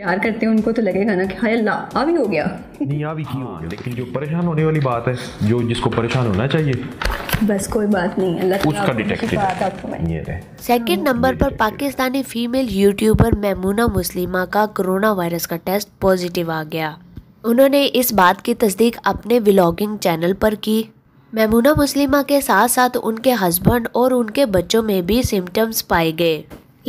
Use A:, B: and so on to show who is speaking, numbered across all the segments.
A: प्यार करते हैं उनको तो लगेगा ना कि हाय अल्लाह अभी हो गया नहीं अभी क्यों हाँ, लेकिन जो परेशान होने वाली बात है जो जिसको परेशान होना चाहिए बस कोई बात नहीं अल्लाह उसका डिटेक्टिव सेकंड नंबर पर पाकिस्तानी फीमेल यूट्यूबर मैमूना मुस्लिमा का कोरोना वायरस का टेस्ट पॉजिटिव आ गया उन्होंने इस बात की तस्दीक अपने व्लॉगिंग चैनल पर की मैमूना मुस्लिमा के साथ साथ उनके हस्बैंड और उनके बच्चों में भी सिम्टम्स पाए गए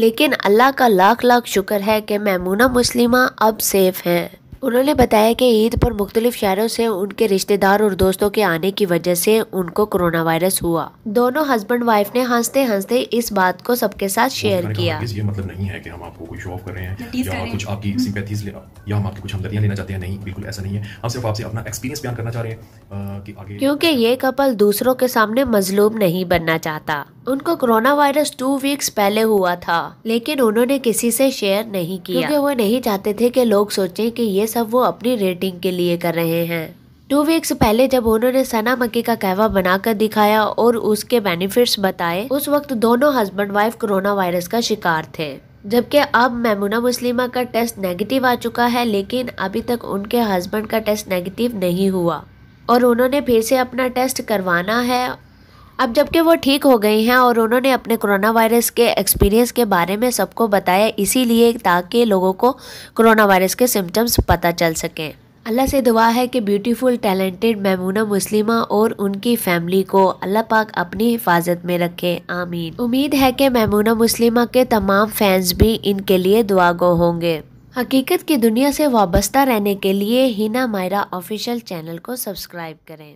A: लेकिन अल्लाह का लाख लाख शुक्र है कि मैमूना मुस्लिमा अब सेफ हैं उन्होंने बताया कि ईद पर मुख्तलिफ शहरों से उनके रिश्तेदार और दोस्तों के आने की वजह से उनको कोरोना वायरस हुआ दोनों हस्बैंड वाइफ ने हंसते हंसते इस बात को सबके साथ शेयर तो किया ये मतलब नहीं है कि हम आपको कुछ शो ऑफ कर रहे हैं या कुछ आपकी सिंपैथीज हम्म। ले या हम आपकी कुछ हमदर्दियां लेना चाहते हैं नहीं बिल्कुल ऐसा नहीं है हम सिर्फ आपसे अपना एक्सपीरियंस बयान करना चाह रहे हैं क्योंकि ये कपल दूसरों के सामने मजलूम नहीं बनना चाहता उनको कोरोना वायरस टू वीक्स पहले हुआ था लेकिन उन्होंने किसी से शेयर नहीं किया क्योंकि वो नहीं चाहते थे कि लोग सोचें कि ये सब वो अपनी रेटिंग के लिए कर रहे हैं टू वीक्स पहले जब उन्होंने सना मक्की का कहवा बनाकर दिखाया और उसके बेनिफिट्स बताए उस वक्त दोनों हस्बैंड वाइफ कोरोना वायरस का शिकार थे जबकि अब मैमुना मुस्लिमा का टेस्ट नेगेटिव आ चुका है लेकिन अभी तक उनके हस्बैंड का टेस्ट नेगेटिव नहीं हुआ और उन्होंने फिर से अपना टेस्ट करवाना है अब जबकि वो ठीक हो गई हैं और उन्होंने अपने कोरोना वायरस के एक्सपीरियंस के बारे में सबको बताया इसीलिए ताकि लोगों को कोरोना वायरस के सिम्टम्स पता चल सकें अल्लाह से दुआ है कि ब्यूटीफुल टैलेंटेड ममूना मुस्लिमा और उनकी फैमिली को अल्लाह पाक अपनी हिफाजत में रखे आमीन उम्मीद है कि ममूना मुस्लिमा के तमाम फैंस भी इनके लिए दुआगो होंगे हकीकत की दुनिया से वाबस्ता रहने के लिए हिना मायरा ऑफिशियल चैनल को सब्सक्राइब करें